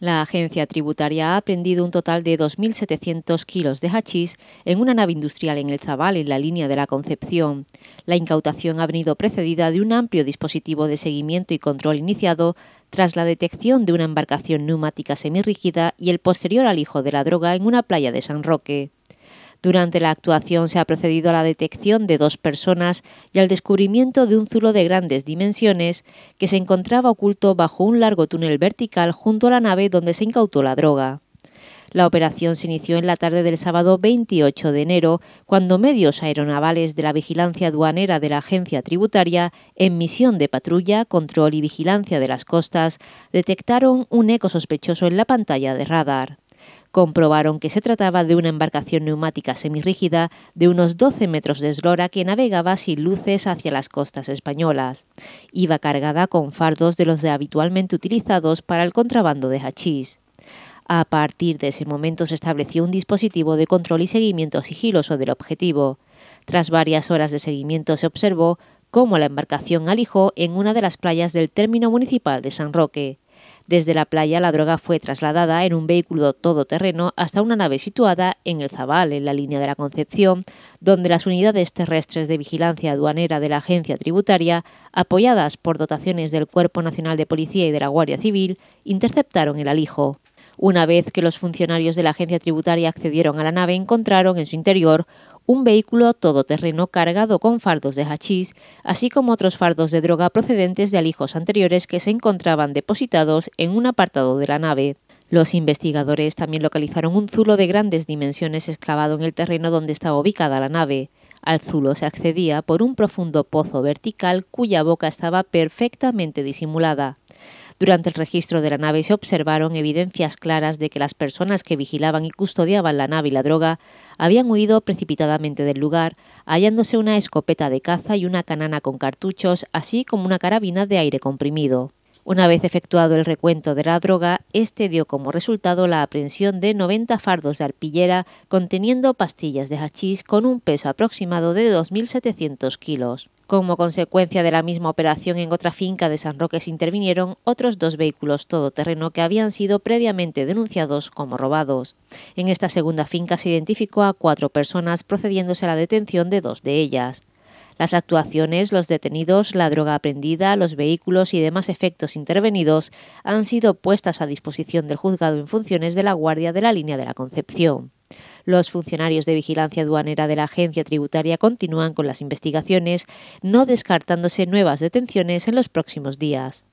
La agencia tributaria ha aprendido un total de 2.700 kilos de hachís en una nave industrial en El Zabal, en la línea de la Concepción. La incautación ha venido precedida de un amplio dispositivo de seguimiento y control iniciado tras la detección de una embarcación neumática semirrígida y el posterior alijo de la droga en una playa de San Roque. Durante la actuación se ha procedido a la detección de dos personas y al descubrimiento de un zulo de grandes dimensiones que se encontraba oculto bajo un largo túnel vertical junto a la nave donde se incautó la droga. La operación se inició en la tarde del sábado 28 de enero, cuando medios aeronavales de la vigilancia aduanera de la agencia tributaria, en misión de patrulla, control y vigilancia de las costas, detectaron un eco sospechoso en la pantalla de radar comprobaron que se trataba de una embarcación neumática semirrígida de unos 12 metros de eslora que navegaba sin luces hacia las costas españolas. Iba cargada con fardos de los de habitualmente utilizados para el contrabando de hachís. A partir de ese momento se estableció un dispositivo de control y seguimiento sigiloso del objetivo. Tras varias horas de seguimiento se observó cómo la embarcación alijó en una de las playas del término municipal de San Roque. Desde la playa la droga fue trasladada en un vehículo todoterreno hasta una nave situada en el Zabal, en la línea de la Concepción, donde las unidades terrestres de vigilancia aduanera de la agencia tributaria, apoyadas por dotaciones del Cuerpo Nacional de Policía y de la Guardia Civil, interceptaron el alijo. Una vez que los funcionarios de la agencia tributaria accedieron a la nave, encontraron en su interior un vehículo todoterreno cargado con fardos de hachís, así como otros fardos de droga procedentes de alijos anteriores que se encontraban depositados en un apartado de la nave. Los investigadores también localizaron un zulo de grandes dimensiones excavado en el terreno donde estaba ubicada la nave. Al zulo se accedía por un profundo pozo vertical cuya boca estaba perfectamente disimulada. Durante el registro de la nave se observaron evidencias claras de que las personas que vigilaban y custodiaban la nave y la droga habían huido precipitadamente del lugar, hallándose una escopeta de caza y una canana con cartuchos, así como una carabina de aire comprimido. Una vez efectuado el recuento de la droga, este dio como resultado la aprehensión de 90 fardos de arpillera conteniendo pastillas de hachís con un peso aproximado de 2.700 kilos. Como consecuencia de la misma operación en otra finca de San Roque se intervinieron otros dos vehículos todoterreno que habían sido previamente denunciados como robados. En esta segunda finca se identificó a cuatro personas procediéndose a la detención de dos de ellas. Las actuaciones, los detenidos, la droga aprendida, los vehículos y demás efectos intervenidos han sido puestas a disposición del juzgado en funciones de la Guardia de la Línea de la Concepción. Los funcionarios de vigilancia aduanera de la agencia tributaria continúan con las investigaciones, no descartándose nuevas detenciones en los próximos días.